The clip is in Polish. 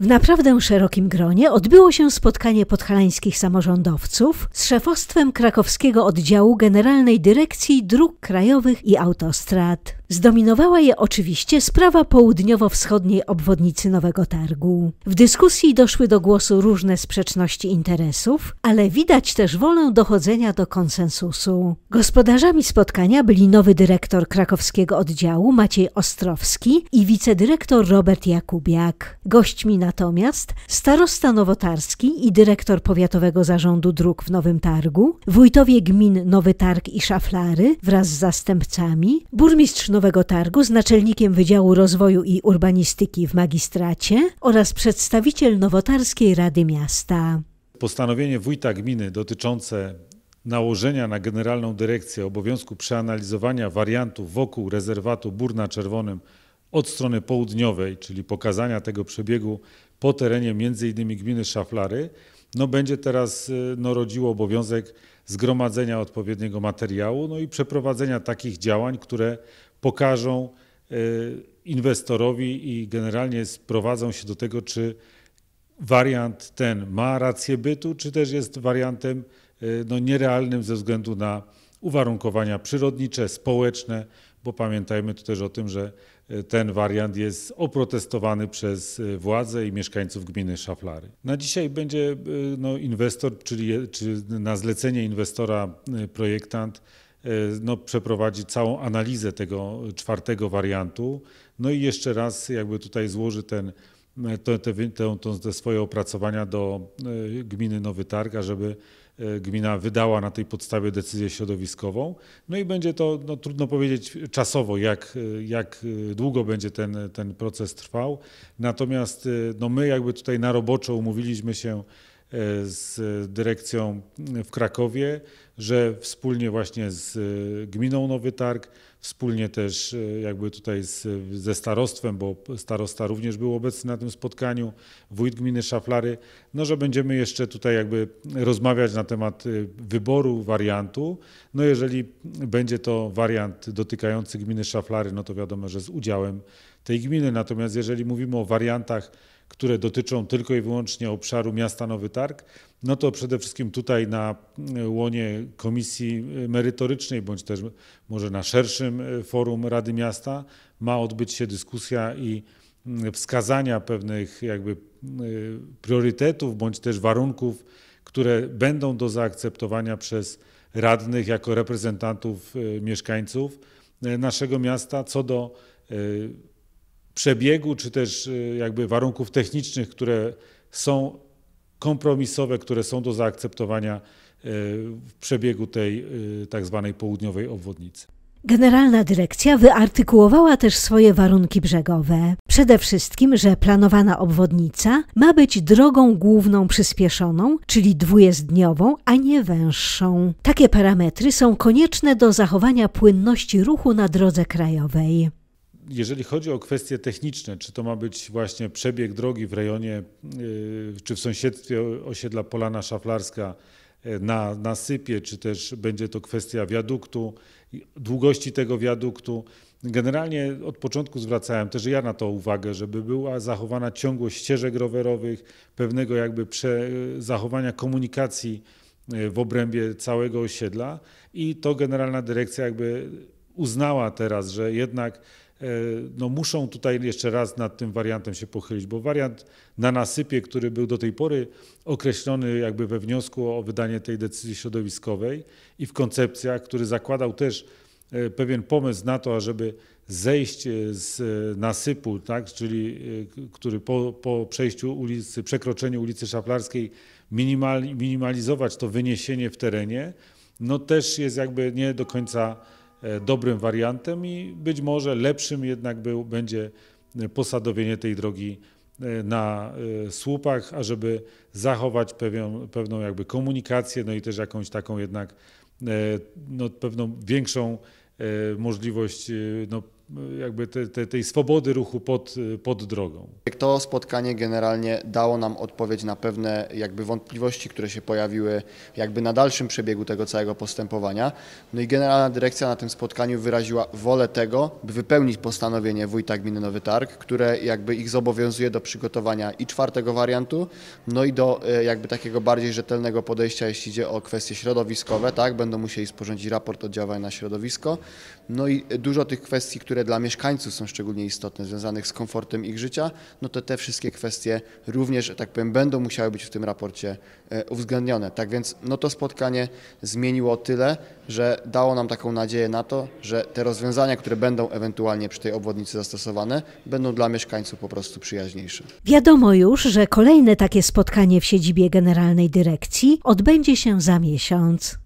W naprawdę szerokim gronie odbyło się spotkanie podhalańskich samorządowców z szefostwem krakowskiego oddziału Generalnej Dyrekcji Dróg Krajowych i Autostrad. Zdominowała je oczywiście sprawa południowo-wschodniej obwodnicy Nowego Targu. W dyskusji doszły do głosu różne sprzeczności interesów, ale widać też wolę dochodzenia do konsensusu. Gospodarzami spotkania byli nowy dyrektor krakowskiego oddziału Maciej Ostrowski i wicedyrektor Robert Jakubiak. Gośćmi natomiast starosta nowotarski i dyrektor powiatowego zarządu dróg w Nowym Targu, wójtowie gmin Nowy Targ i Szaflary wraz z zastępcami, burmistrz Nowego Targu z naczelnikiem Wydziału Rozwoju i Urbanistyki w Magistracie oraz przedstawiciel Nowotarskiej Rady Miasta. Postanowienie wójta gminy dotyczące nałożenia na Generalną Dyrekcję obowiązku przeanalizowania wariantów wokół rezerwatu Bór na Czerwonym od strony południowej, czyli pokazania tego przebiegu po terenie m.in. gminy Szaflary, no będzie teraz e, no, rodziło obowiązek zgromadzenia odpowiedniego materiału no i przeprowadzenia takich działań, które pokażą y, inwestorowi i generalnie sprowadzą się do tego, czy wariant ten ma rację bytu, czy też jest wariantem y, no, nierealnym ze względu na uwarunkowania przyrodnicze, społeczne, bo pamiętajmy tu też o tym, że y, ten wariant jest oprotestowany przez władze i mieszkańców gminy Szaflary. Na dzisiaj będzie no, inwestor, czyli czy na zlecenie inwestora projektant E, no, przeprowadzi całą analizę tego czwartego wariantu, no i jeszcze raz jakby tutaj złoży ten, te, te, te, te swoje opracowania do e, gminy Nowy Targ, ażeby e, gmina wydała na tej podstawie decyzję środowiskową. No i będzie to, no, trudno powiedzieć czasowo, jak, jak długo będzie ten, ten proces trwał. Natomiast no, my jakby tutaj na roboczo umówiliśmy się E, z dyrekcją w Krakowie, że wspólnie właśnie z e, gminą Nowy Targ, wspólnie też e, jakby tutaj z, ze starostwem, bo starosta również był obecny na tym spotkaniu, wójt gminy Szaflary, no że będziemy jeszcze tutaj jakby rozmawiać na temat wyboru wariantu. No jeżeli będzie to wariant dotykający gminy Szaflary, no to wiadomo, że z udziałem tej gminy. Natomiast jeżeli mówimy o wariantach które dotyczą tylko i wyłącznie obszaru miasta Nowy Targ, no to przede wszystkim tutaj na e, łonie komisji merytorycznej, bądź też może na szerszym e, forum Rady Miasta ma odbyć się dyskusja i mm, wskazania pewnych jakby e, priorytetów, bądź też warunków, które będą do zaakceptowania przez radnych jako reprezentantów mieszkańców naszego miasta co do przebiegu, czy też y, jakby warunków technicznych, które są kompromisowe, które są do zaakceptowania y, w przebiegu tej y, tak zwanej południowej obwodnicy. Generalna dyrekcja wyartykułowała też swoje warunki brzegowe. Przede wszystkim, że planowana obwodnica ma być drogą główną przyspieszoną, czyli dwujezdniową, a nie węższą. Takie parametry są konieczne do zachowania płynności ruchu na drodze krajowej jeżeli chodzi o kwestie techniczne, czy to ma być właśnie przebieg drogi w rejonie, y, czy w sąsiedztwie osiedla Polana Szaflarska y, na, na sypie, czy też będzie to kwestia wiaduktu, długości tego wiaduktu. Generalnie od początku zwracałem też ja na to uwagę, żeby była zachowana ciągłość ścieżek rowerowych, pewnego jakby prze, y, zachowania komunikacji w obrębie całego osiedla i to generalna dyrekcja jakby uznała teraz, że jednak e, no muszą tutaj jeszcze raz nad tym wariantem się pochylić, bo wariant na nasypie, który był do tej pory określony jakby we wniosku o wydanie tej decyzji środowiskowej i w koncepcjach, który zakładał też e, pewien pomysł na to, ażeby zejść e, z nasypu, tak, czyli który po, po przejściu ulicy, przekroczeniu ulicy Szaplarskiej minimalizować to wyniesienie w terenie, no też jest jakby nie do końca E, dobrym wariantem i być może lepszym jednak był, będzie e, posadowienie tej drogi e, na słupach, ażeby zachować pewią pewną jakby komunikację, no i też jakąś taką jednak no, pewną większą możliwość no, jakby te, te, tej swobody ruchu pod, pod drogą. To spotkanie generalnie dało nam odpowiedź na pewne jakby wątpliwości, które się pojawiły jakby na dalszym przebiegu tego całego postępowania. No i generalna dyrekcja na tym spotkaniu wyraziła wolę tego, by wypełnić postanowienie wójta gminy Nowy Targ, które jakby ich zobowiązuje do przygotowania i czwartego wariantu, no i do e, jakby takiego bardziej rzetelnego podejścia, jeśli idzie o kwestie środowiskowe, tak? Będą musieli sporządzić raport oddziaływania na środowisko. No i dużo tych kwestii, które które dla mieszkańców są szczególnie istotne, związanych z komfortem ich życia, no to te wszystkie kwestie również, tak powiem, będą musiały być w tym raporcie e, uwzględnione. Tak więc no to spotkanie zmieniło tyle, że dało nam taką nadzieję na to, że te rozwiązania, które będą ewentualnie przy tej obwodnicy zastosowane, będą dla mieszkańców po prostu przyjaźniejsze. Wiadomo już, że kolejne takie spotkanie w siedzibie Generalnej Dyrekcji odbędzie się za miesiąc.